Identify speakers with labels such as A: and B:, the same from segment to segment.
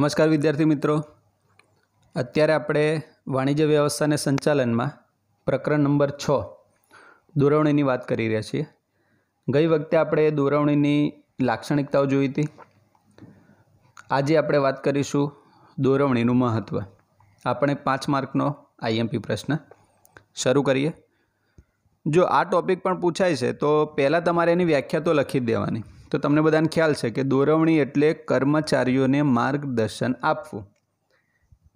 A: નમસ્કાર વિદ્યાર્થી મિત્રો અત્યારે આપણે વાણિજ્ય વ્યવસ્થાને સંચાલનમાં પ્રકરણ નંબર છ દોરવણીની વાત કરી રહ્યા છીએ ગઈ વખતે આપણે દોરવણીની લાક્ષણિકતાઓ જોઈ હતી આજે આપણે વાત કરીશું દોરવણીનું મહત્ત્વ આપણે પાંચ માર્કનો આઈએમપી પ્રશ્ન શરૂ કરીએ જો આ ટૉપિક પણ પૂછાય છે તો પહેલાં તમારે એની વ્યાખ્યા તો લખી જ દેવાની તો તમને બધાને ખ્યાલ છે કે દોરવણી એટલે કર્મચારીઓને માર્ગદર્શન આપવું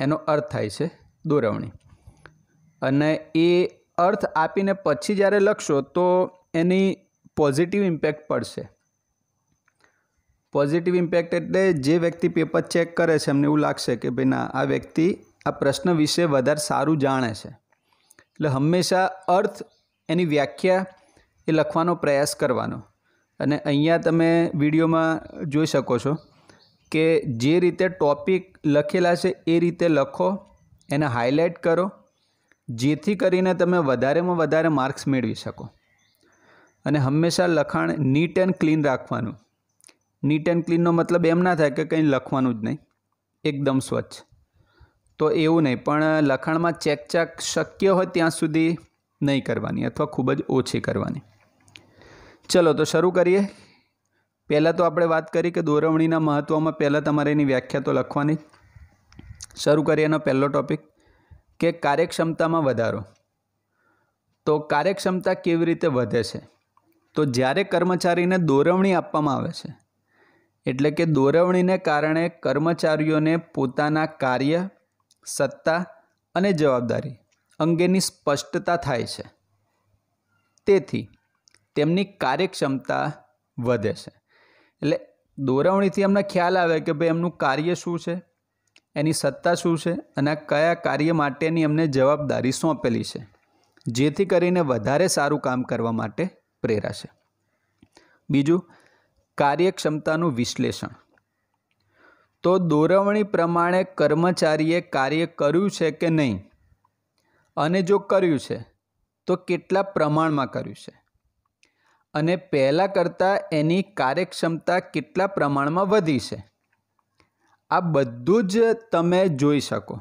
A: એનો અર્થ થાય છે દોરવણી અને એ અર્થ આપીને પછી જ્યારે લખશો તો એની પોઝિટિવ ઇમ્પેક્ટ પડશે પોઝિટિવ ઇમ્પેક્ટ એટલે જે વ્યક્તિ પેપર ચેક કરે છે એમને એવું લાગશે કે ભાઈ ના આ વ્યક્તિ આ પ્રશ્ન વિશે વધારે સારું જાણે છે એટલે હંમેશા અર્થ એની વ્યાખ્યા એ લખવાનો પ્રયાસ કરવાનો અને અહીંયા તમે વિડીયોમાં જોઈ શકો છો કે જે રીતે ટૉપિક લખેલા છે એ રીતે લખો એને હાઇલાઇટ કરો જેથી કરીને તમે વધારેમાં વધારે માર્ક્સ મેળવી શકો અને હંમેશા લખાણ નીટ એન્ડ ક્લીન રાખવાનું નીટ એન્ડ ક્લીનનો મતલબ એમ ના થાય કે કંઈ લખવાનું જ નહીં એકદમ સ્વચ્છ તો એવું નહીં પણ લખાણમાં ચેક ચેકચાક શક્ય હોય ત્યાં સુધી નહીં કરવાની અથવા ખૂબ જ ઓછી કરવાની ચલો તો શરૂ કરીએ પહેલાં તો આપણે વાત કરી કે દોરવણીના મહત્ત્વમાં પહેલાં તમારે એની વ્યાખ્યા તો લખવાની શરૂ કરીએ એનો પહેલો ટૉપિક કે કાર્યક્ષમતામાં વધારો તો કાર્યક્ષમતા કેવી રીતે વધે છે તો જ્યારે કર્મચારીને દોરવણી આપવામાં આવે છે એટલે કે દોરવણીને કારણે કર્મચારીઓને પોતાના કાર્ય સત્તા અને જવાબદારી અંગેની સ્પષ્ટતા થાય છે તેથી તેમની કાર્યક્ષમતા વધે છે એટલે દોરવણીથી એમને ખ્યાલ આવે કે ભાઈ એમનું કાર્ય શું છે એની સત્તા શું છે અને કયા કાર્ય માટેની એમને જવાબદારી સોંપેલી છે જેથી કરીને વધારે સારું કામ કરવા માટે પ્રેરાશે બીજું કાર્યક્ષમતાનું વિશ્લેષણ તો દોરવણી પ્રમાણે કર્મચારીએ કાર્ય કર્યું છે કે નહીં અને જો કર્યું છે તો કેટલા પ્રમાણમાં કર્યું છે અને પહેલાં કરતાં એની કાર્યક્ષમતા કેટલા પ્રમાણમાં વધી છે આ બધું જ તમે જોઈ શકો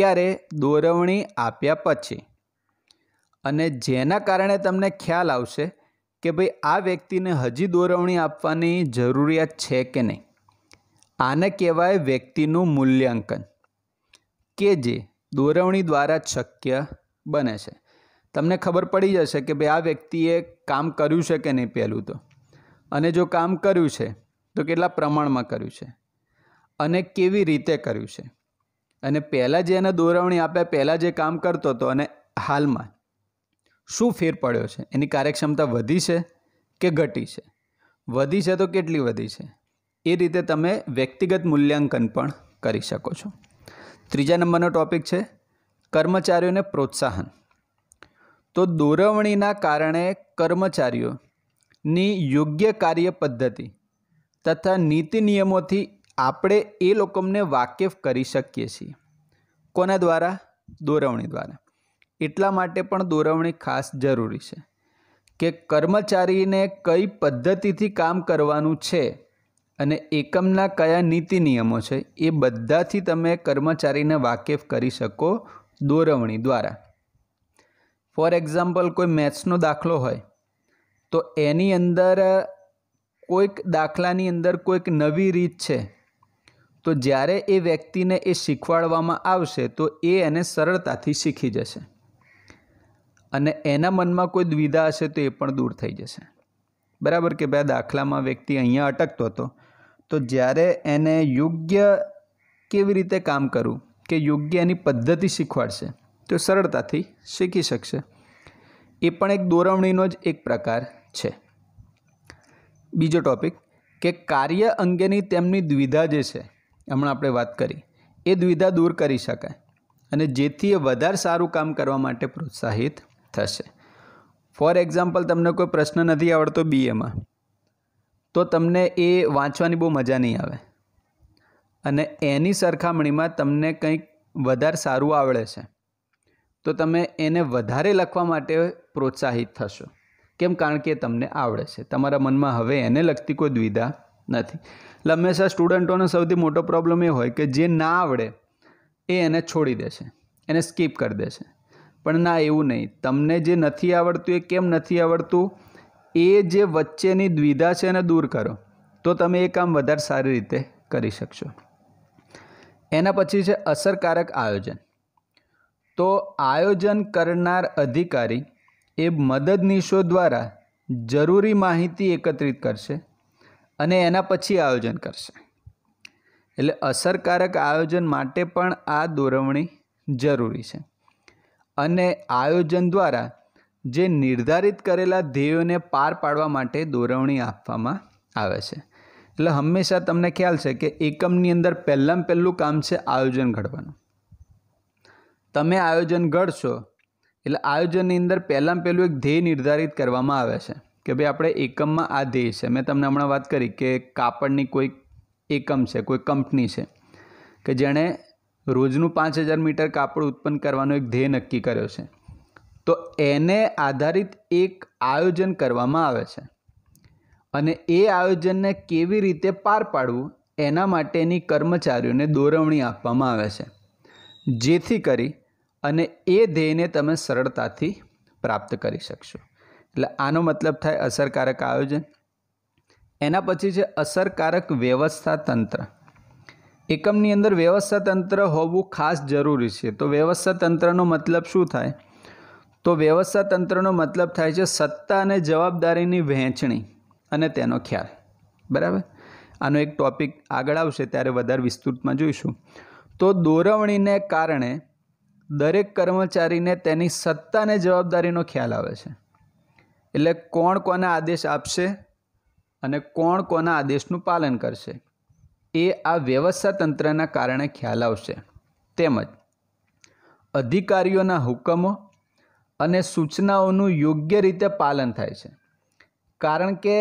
A: ક્યારે દોરવણી આપ્યા પછી અને જેના કારણે તમને ખ્યાલ આવશે કે ભાઈ આ વ્યક્તિને હજી દોરવણી આપવાની જરૂરિયાત છે કે નહીં આને કહેવાય વ્યક્તિનું મૂલ્યાંકન કે જે દોરવણી દ્વારા શક્ય બને છે તમને ખબર પડી જશે કે ભાઈ આ વ્યક્તિએ કામ કર્યું છે કે નહીં પહેલું તો અને જો કામ કર્યું છે તો કેટલા પ્રમાણમાં કર્યું છે અને કેવી રીતે કર્યું છે અને પહેલાં જે એને દોરવણી આપ્યા પહેલાં જે કામ કરતો હતો અને હાલમાં શું ફેર પડ્યો છે એની કાર્યક્ષમતા વધી છે કે ઘટી છે વધી છે તો કેટલી વધી છે એ રીતે તમે વ્યક્તિગત મૂલ્યાંકન પણ કરી શકો છો ત્રીજા નંબરનો ટૉપિક છે કર્મચારીઓને પ્રોત્સાહન તો દોરવણીના કારણે કર્મચારીઓની યોગ્ય કાર્ય પદ્ધતિ તથા નીતિ નિયમોથી આપણે એ લોકોને વાકેફ કરી શકીએ છીએ કોના દ્વારા દોરવણી દ્વારા એટલા માટે પણ દોરવણી ખાસ જરૂરી છે કે કર્મચારીને કઈ પદ્ધતિથી કામ કરવાનું છે અને એકમના કયા નીતિ નિયમો છે એ બધાથી તમે કર્મચારીને વાકેફ કરી શકો દોરવણી દ્વારા ફોર એક્ઝામ્પલ કોઈ મેથ્સનો દાખલો હોય તો એની અંદર કોઈક દાખલાની અંદર કોઈક નવી રીત છે તો જ્યારે એ વ્યક્તિને એ શીખવાડવામાં આવશે તો એ એને સરળતાથી શીખી જશે અને એના મનમાં કોઈ દ્વિધા હશે તો એ પણ દૂર થઈ જશે બરાબર કે ભાઈ દાખલામાં વ્યક્તિ અહીંયા અટકતો હતો તો જ્યારે એને યોગ્ય કેવી રીતે કામ કરવું કે યોગ્ય એની પદ્ધતિ શીખવાડશે તો સરળતાથી શીખી શકશે એ પણ એક દોરવણીનો જ એક પ્રકાર છે બીજો ટૉપિક કે કાર્ય અંગેની તેમની દ્વિધા જે છે હમણાં આપણે વાત કરી એ દ્વિધા દૂર કરી શકાય અને જેથી એ વધારે સારું કામ કરવા માટે પ્રોત્સાહિત થશે ફોર એક્ઝામ્પલ તમને કોઈ પ્રશ્ન નથી આવડતો બીએમાં તો તમને એ વાંચવાની બહુ મજા નહીં આવે અને એની સરખામણીમાં તમને કંઈક વધારે સારું આવડે છે તો તમે એને વધારે લખવા માટે પ્રોત્સાહિત થશો કેમ કારણ કે તમને આવડે છે તમારા મનમાં હવે એને લગતી કોઈ દ્વિધા નથી હંમેશા સ્ટુડન્ટોનો સૌથી મોટો પ્રોબ્લેમ એ હોય કે જે ના આવડે એ એને છોડી દેશે એને સ્કીપ કરી દેશે પણ ના એવું નહીં તમને જે નથી આવડતું એ કેમ નથી આવડતું એ જે વચ્ચેની દ્વિધા છે એને દૂર કરો તો તમે એ કામ વધારે સારી રીતે કરી શકશો એના પછી છે અસરકારક આયોજન તો આયોજન કરનાર અધિકારી એ મદદનીશો દ્વારા જરૂરી માહિતી એકત્રિત કરશે અને એના પછી આયોજન કરશે એટલે અસરકારક આયોજન માટે પણ આ દોરવણી જરૂરી છે અને આયોજન દ્વારા જે નિર્ધારિત કરેલા ધ્યેયોને પાર પાડવા માટે દોરવણી આપવામાં આવે છે એટલે હંમેશા તમને ખ્યાલ છે કે એકમની અંદર પહેલાં પહેલું કામ છે આયોજન ઘડવાનું તમે આયોજન ઘડશો એટલે આયોજનની અંદર પહેલાં પહેલું એક ધ્યેય નિર્ધારિત કરવામાં આવે છે કે ભાઈ આપણે એકમમાં આ ધ્યેય છે મેં તમને હમણાં વાત કરી કે કાપડની કોઈ એકમ છે કોઈ કંપની છે કે જેણે રોજનું પાંચ હજાર મીટર કાપડ ઉત્પન્ન કરવાનો એક ધ્યેય નક્કી કર્યો છે તો એને આધારિત એક આયોજન કરવામાં આવે છે અને એ આયોજનને કેવી રીતે પાર પાડવું એના માટેની કર્મચારીઓને દોરવણી આપવામાં આવે છે જેથી કરી અને એ ધ્યેયને તમે સરળતાથી પ્રાપ્ત કરી શકશો એટલે આનો મતલબ થાય અસરકારક આયોજન એના પછી છે અસરકારક વ્યવસ્થા તંત્ર એકમની અંદર વ્યવસ્થા તંત્ર હોવું ખાસ જરૂરી છે તો વ્યવસ્થા તંત્રનો મતલબ શું થાય તો વ્યવસ્થા તંત્રનો મતલબ થાય છે સત્તા અને જવાબદારીની વહેંચણી અને તેનો ખ્યાલ બરાબર આનો એક ટોપિક આગળ આવશે ત્યારે વધારે વિસ્તૃતમાં જોઈશું તો દોરવણીને કારણે દરેક કર્મચારીને તેની સત્તાને જવાબદારીનો ખ્યાલ આવે છે એટલે કોણ કોના આદેશ આપશે અને કોણ કોના આદેશનું પાલન કરશે એ આ વ્યવસ્થા તંત્રના કારણે ખ્યાલ આવશે તેમજ અધિકારીઓના હુકમો અને સૂચનાઓનું યોગ્ય રીતે પાલન થાય છે કારણ કે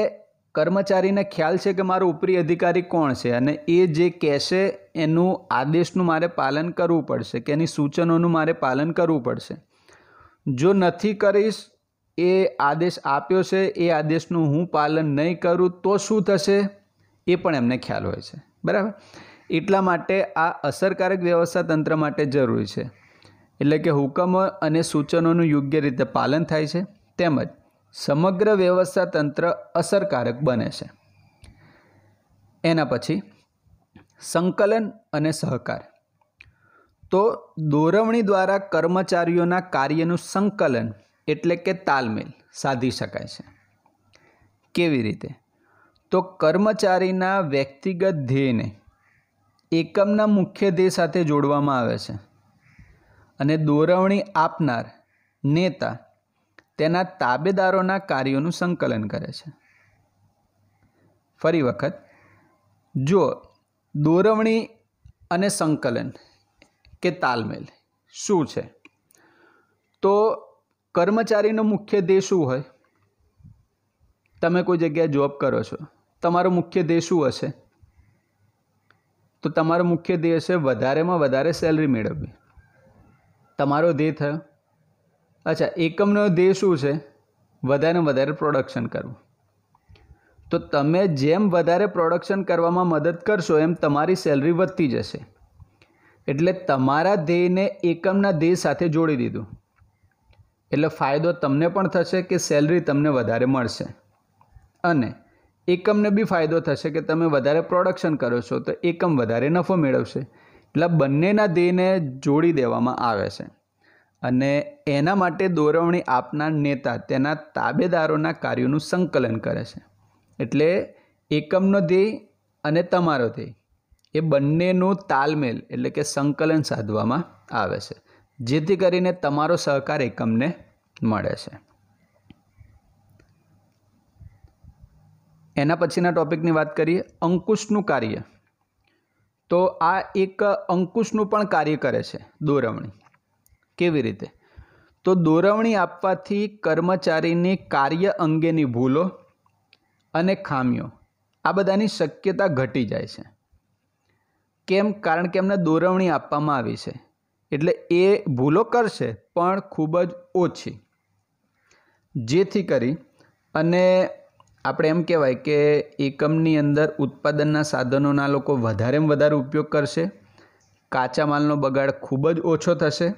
A: કર્મચારીને ખ્યાલ છે કે મારો ઉપરી અધિકારી કોણ છે અને એ જે કહેશે એનું આદેશનું મારે પાલન કરવું પડશે કે એની સૂચનોનું મારે પાલન કરવું પડશે જો નથી કરીશ એ આદેશ આપ્યો છે એ આદેશનું હું પાલન નહીં કરું તો શું થશે એ પણ એમને ખ્યાલ હોય છે બરાબર એટલા માટે આ અસરકારક વ્યવસ્થા તંત્ર માટે જરૂરી છે એટલે કે હુકમો અને સૂચનોનું યોગ્ય રીતે પાલન થાય છે તેમજ સમગ્ર વ્યવસ્થા તંત્ર અસરકારક બને છે એના પછી સંકલન અને સહકાર તો દોરવણી દ્વારા કર્મચારીઓના કાર્યનું સંકલન એટલે કે તાલમેલ સાધી શકાય છે કેવી રીતે તો કર્મચારીના વ્યક્તિગત ધ્યેયને એકમના મુખ્ય ધ્યેય સાથે જોડવામાં આવે છે અને દોરવણી આપનાર નેતા તેના તાબેદારોના કાર્યોનું સંકલન કરે છે ફરી વખત જો દોરવણી અને સંકલન કે તાલમેલ શું છે તો કર્મચારીનો મુખ્ય ધ્યેય શું હોય તમે કોઈ જગ્યાએ જોબ કરો છો તમારો મુખ્ય ધ્યેય શું હશે તો તમારો મુખ્ય ધ્યેય છે વધારેમાં વધારે સેલરી મેળવવી તમારો ધ્યેય થયો અચ્છા એકમનો ધ્યેય શું છે વધારે વધારે પ્રોડક્શન કરવું તો તમે જેમ વધારે પ્રોડક્શન કરવામાં મદદ કરશો એમ તમારી સેલરી વધતી જશે એટલે તમારા ધ્યેયને એકમના ધ્યેય સાથે જોડી દીધું એટલે ફાયદો તમને પણ થશે કે સેલરી તમને વધારે મળશે અને એકમને બી ફાયદો થશે કે તમે વધારે પ્રોડક્શન કરો છો તો એકમ વધારે નફો મેળવશે એટલે બંનેના ધ્યેયને જોડી દેવામાં આવે છે અને એના માટે દોરવણી આપનાર નેતા તેના તાબેદારોના કાર્યોનું સંકલન કરે છે એટલે એકમનો ધ્યેય અને તમારો ધ્યેય એ બંનેનું તાલમેલ એટલે કે સંકલન સાધવામાં આવે છે જેથી કરીને તમારો સહકાર એકમને મળે છે એના પછીના ટૉપિકની વાત કરીએ અંકુશનું કાર્ય તો આ એક અંકુશનું પણ કાર્ય કરે છે દોરવણી કેવી રીતે તો દોરવણી આપવાથી કર્મચારીની કાર્ય અંગેની ભૂલો અને ખામીઓ આ બધાની શક્યતા ઘટી જાય છે કેમ કારણ કે એમને દોરવણી આપવામાં આવી છે એટલે એ ભૂલો કરશે પણ ખૂબ જ ઓછી જેથી કરી અને આપણે એમ કહેવાય કે એકમની અંદર ઉત્પાદનના સાધનોના લોકો વધારેમાં વધારે ઉપયોગ કરશે કાચા માલનો બગાડ ખૂબ જ ઓછો થશે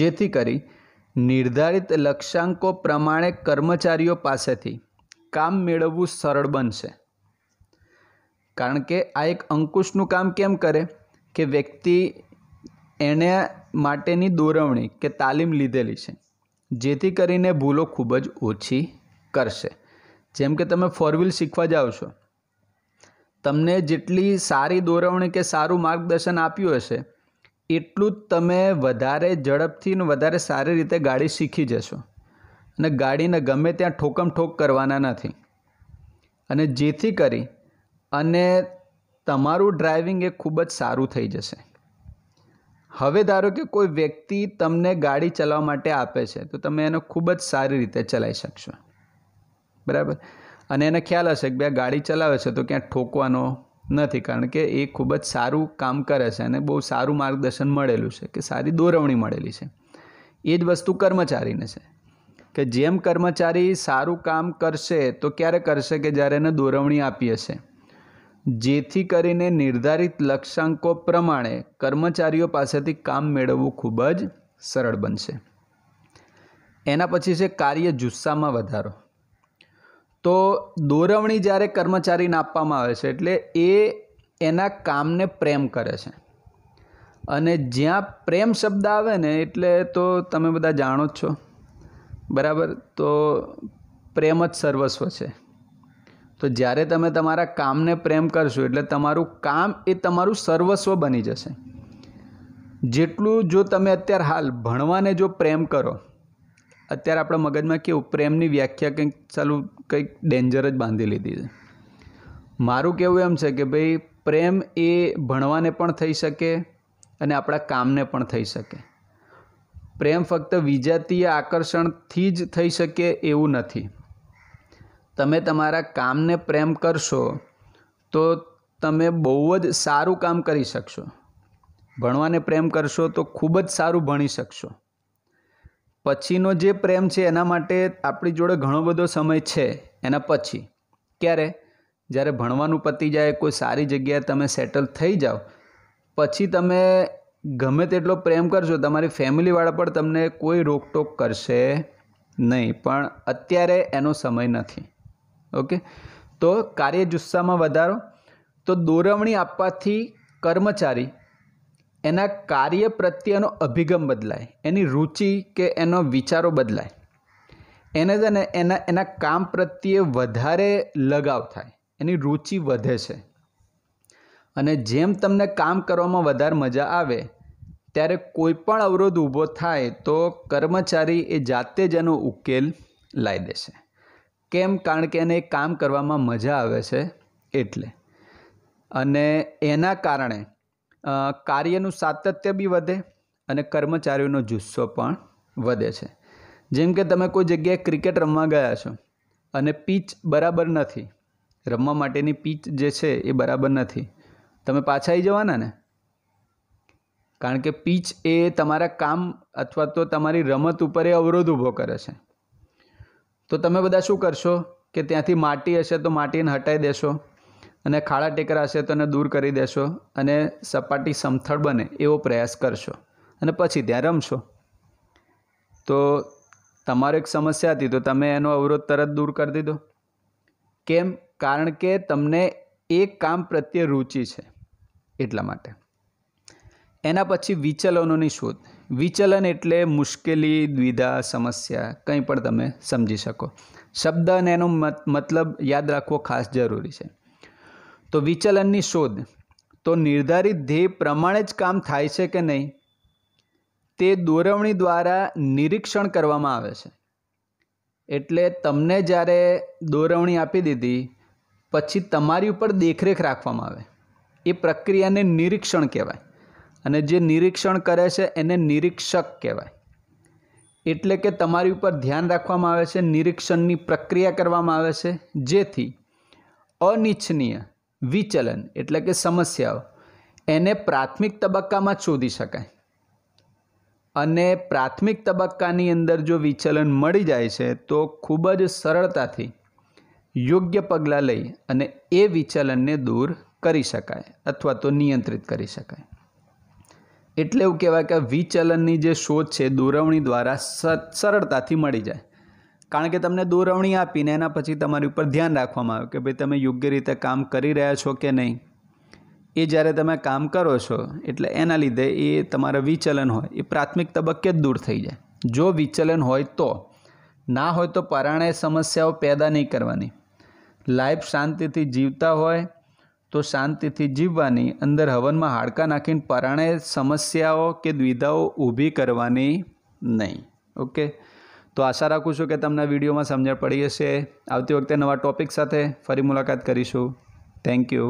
A: જેથી કરી નિર્ધારિત લક્ષ્યાંકો પ્રમાણે કર્મચારીઓ પાસેથી કામ મેળવવું સરળ બનશે કારણ કે આ એક અંકુશનું કામ કેમ કરે કે વ્યક્તિ એને માટેની દોરવણી કે તાલીમ લીધેલી છે જેથી કરીને ભૂલો ખૂબ જ ઓછી કરશે જેમ કે તમે ફોર શીખવા જાઓ છો તમને જેટલી સારી દોરવણી કે સારું માર્ગદર્શન આપ્યું હશે એટલું જ તમે વધારે ઝડપથી ને વધારે સારી રીતે ગાડી શીખી જશો અને ગાડીને ગમે ત્યાં ઠોકમ ઠોક કરવાના નથી અને જેથી કરી અને તમારું ડ્રાઇવિંગ એ ખૂબ જ સારું થઈ જશે હવે ધારો કે કોઈ વ્યક્તિ તમને ગાડી ચલાવવા માટે આપે છે તો તમે એને ખૂબ જ સારી રીતે ચલાવી શકશો બરાબર અને એને ખ્યાલ હશે કે ભાઈ ગાડી ચલાવે છે તો ક્યાં ઠોકવાનો નથી કારણ કે એ ખૂબ જ સારું કામ કરે છે અને બહુ સારું માર્ગદર્શન મળેલું છે કે સારી દોરવણી મળેલી છે એ જ વસ્તુ કર્મચારીને છે કે જેમ કર્મચારી સારું કામ કરશે તો ક્યારે કરશે કે જ્યારે એને દોરવણી આપી હશે જેથી કરીને નિર્ધારિત લક્ષ્યાંકો પ્રમાણે કર્મચારીઓ પાસેથી કામ મેળવવું ખૂબ જ સરળ બનશે એના પછી છે કાર્ય જુસ્સામાં વધારો તો દોરવણી જ્યારે કર્મચારીને આપવામાં આવે છે એટલે એ એના કામને પ્રેમ કરે છે અને જ્યાં પ્રેમ શબ્દ આવે ને એટલે તો તમે બધા જાણો જ છો બરાબર તો પ્રેમ જ સર્વસ્વ છે તો જ્યારે તમે તમારા કામને પ્રેમ કરશો એટલે તમારું કામ એ તમારું સર્વસ્વ બની જશે જેટલું જો તમે અત્યારે હાલ ભણવાને જો પ્રેમ કરો અત્યારે આપણા મગજમાં કેવું પ્રેમની વ્યાખ્યા કંઈક ચાલુ કંઈક ડેન્જર જ બાંધી લીધી છે મારું કહેવું એમ છે કે ભાઈ પ્રેમ એ ભણવાને પણ થઈ શકે અને આપણા કામને પણ થઈ શકે પ્રેમ ફક્ત વિજાતીય આકર્ષણથી જ થઈ શકે એવું નથી તમે તમારા કામને પ્રેમ કરશો તો તમે બહુ જ સારું કામ કરી શકશો ભણવાને પ્રેમ કરશો તો ખૂબ જ સારું ભણી શકશો પછીનો જે પ્રેમ છે એના માટે આપણી જોડે ઘણો બધો સમય છે એના પછી ક્યારે જ્યારે ભણવાનું પતી જાય કોઈ સારી જગ્યાએ તમે સેટલ થઈ જાઓ પછી તમે ગમે તેટલો પ્રેમ કરશો તમારી ફેમિલીવાળા પણ તમને કોઈ રોકટોક કરશે નહીં પણ અત્યારે એનો સમય નથી ઓકે તો કાર્ય જુસ્સામાં વધારો તો દોરવણી આપવાથી કર્મચારી એના કાર્ય પ્રત્યેનો અભિગમ બદલાય એની રુચિ કે એનો વિચારો બદલાય એને છે ને એના એના કામ પ્રત્યે વધારે લગાવ થાય એની રુચિ વધે છે અને જેમ તમને કામ કરવામાં વધારે મજા આવે ત્યારે કોઈ પણ અવરોધ ઊભો થાય તો કર્મચારી એ જાતે જ એનો ઉકેલ લાવી દેશે કેમ કારણ કે એને કામ કરવામાં મજા આવે છે એટલે અને એના કારણે કાર્યનું સાતત્ય બી વધે અને કર્મચારીઓનો જુસ્સો પણ વધે છે જેમ કે તમે કોઈ જગ્યાએ ક્રિકેટ રમવા ગયા છો અને પીચ બરાબર નથી રમવા માટેની પીચ જે છે એ બરાબર નથી તમે પાછા આવી જવાના ને કારણ કે પીચ એ તમારા કામ અથવા તો તમારી રમત ઉપર એ અવરોધ ઊભો કરે છે તો તમે બધા શું કરશો કે ત્યાંથી માટી હશે તો માટીને હટાવી દેશો અને ખાડા ટેકરાશે હશે તો એને દૂર કરી દેશો અને સપાટી સમથળ બને એવો પ્રયાસ કરશો અને પછી ત્યાં રમશો તો તમારે એક સમસ્યા હતી તો તમે એનો અવરોધ તરત દૂર કરી દીધો કેમ કારણ કે તમને એ કામ પ્રત્યે રુચિ છે એટલા માટે એના પછી વિચલનોની શોધ વિચલન એટલે મુશ્કેલી દ્વિધા સમસ્યા કંઈ પણ તમે સમજી શકો શબ્દ અને એનો મતલબ યાદ રાખવો ખાસ જરૂરી છે તો વિચલનની શોધ તો નિર્ધારિત ધ્યેય પ્રમાણે જ કામ થાય છે કે નહીં તે દોરવણી દ્વારા નિરીક્ષણ કરવામાં આવે છે એટલે તમને જ્યારે દોરવણી આપી દીધી પછી તમારી ઉપર દેખરેખ રાખવામાં આવે એ પ્રક્રિયાને નિરીક્ષણ કહેવાય અને જે નિરીક્ષણ કરે છે એને નિરીક્ષક કહેવાય એટલે કે તમારી ઉપર ધ્યાન રાખવામાં આવે છે નિરીક્ષણની પ્રક્રિયા કરવામાં આવે છે જેથી અનિચ્છનીય વિચલન એટલે કે સમસ્યાઓ એને પ્રાથમિક તબક્કામાં શોધી શકાય અને પ્રાથમિક તબક્કાની અંદર જો વિચલન મળી જાય છે તો ખૂબ જ સરળતાથી યોગ્ય પગલાં લઈ અને એ વિચલનને દૂર કરી શકાય અથવા તો નિયંત્રિત કરી શકાય એટલે એવું કહેવાય કે વિચલનની જે શોધ છે દોરવણી દ્વારા સરળતાથી મળી જાય કારણ કે તમને દોરવણી આપીને એના પછી તમારી ઉપર ધ્યાન રાખવામાં આવ્યું કે ભાઈ તમે યોગ્ય રીતે કામ કરી રહ્યા છો કે નહીં એ જ્યારે તમે કામ કરો છો એટલે એના લીધે એ તમારા વિચલન હોય એ પ્રાથમિક તબક્કે જ દૂર થઈ જાય જો વિચલન હોય તો ના હોય તો પરાણે સમસ્યાઓ પેદા નહીં કરવાની લાઈફ શાંતિથી જીવતા હોય તો શાંતિથી જીવવાની અંદર હવનમાં હાડકાં નાખીને પરાણે સમસ્યાઓ કે દ્વિધાઓ ઊભી કરવાની નહીં ઓકે તો આશા રાખું છું કે તમને વિડીયોમાં સમજણ પડી હશે આવતી વખતે નવા ટૉપિક સાથે ફરી મુલાકાત કરીશું થેન્ક યુ